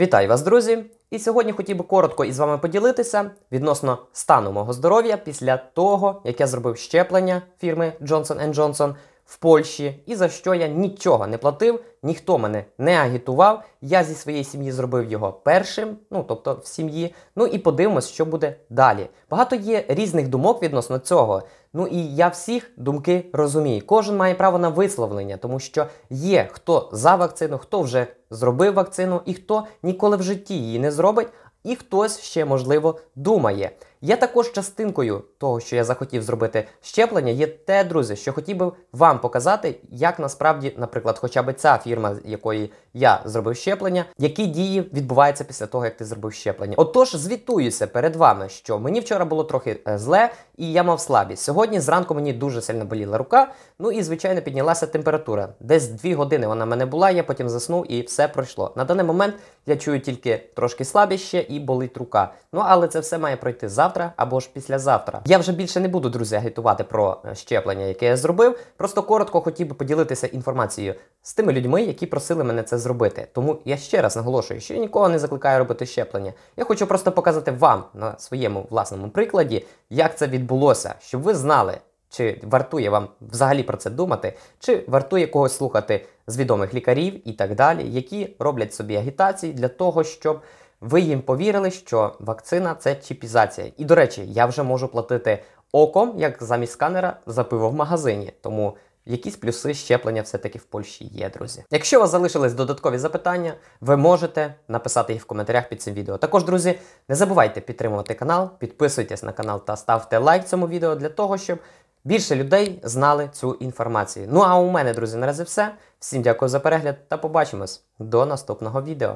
Вітаю вас, друзі! І сьогодні хотів би коротко із вами поділитися відносно стану мого здоров'я після того, як я зробив щеплення фірми Johnson Johnson в Польщі і за що я нічого не платив, ніхто мене не агітував. Я зі своєї сім'ї зробив його першим, ну тобто в сім'ї. Ну і подивимось, що буде далі. Багато є різних думок відносно цього. Ну і я всіх думки розумію. Кожен має право на висловлення, тому що є хто за вакцину, хто вже зробив вакцину, і хто ніколи в житті її не зробить, і хтось ще можливо думає. Є також частинкою того, що я захотів зробити щеплення, є те, друзі, що хотів би вам показати, як насправді, наприклад, хоча б ця фірма, з якої я зробив щеплення, які дії відбуваються після того, як ти зробив щеплення. Отож, звітуюся перед вами, що мені вчора було трохи е, зле і я мав слабість. Сьогодні зранку мені дуже сильно боліла рука. Ну і звичайно піднялася температура. Десь дві години вона в мене була. Я потім заснув і все пройшло. На даний момент я чую тільки трошки слабіще і болить рука. Ну але це все має пройти завтра завтра або ж післязавтра. Я вже більше не буду, друзі, агітувати про е, щеплення, яке я зробив. Просто коротко хотів би поділитися інформацією з тими людьми, які просили мене це зробити. Тому я ще раз наголошую, що я нікого не закликаю робити щеплення. Я хочу просто показати вам на своєму власному прикладі, як це відбулося, щоб ви знали. Чи вартує вам взагалі про це думати, чи вартує когось слухати з відомих лікарів і так далі, які роблять собі агітації для того, щоб ви їм повірили, що вакцина це чіпізація. І, до речі, я вже можу платити оком, як замість сканера, за пиво в магазині. Тому якісь плюси щеплення все-таки в Польщі є, друзі. Якщо у вас залишились додаткові запитання, ви можете написати їх в коментарях під цим відео. Також, друзі, не забувайте підтримувати канал, підписуйтесь на канал та ставте лайк цьому відео для того, щоб більше людей знали цю інформацію. Ну а у мене, друзі, наразі все. Всім дякую за перегляд та побачимось до наступного відео.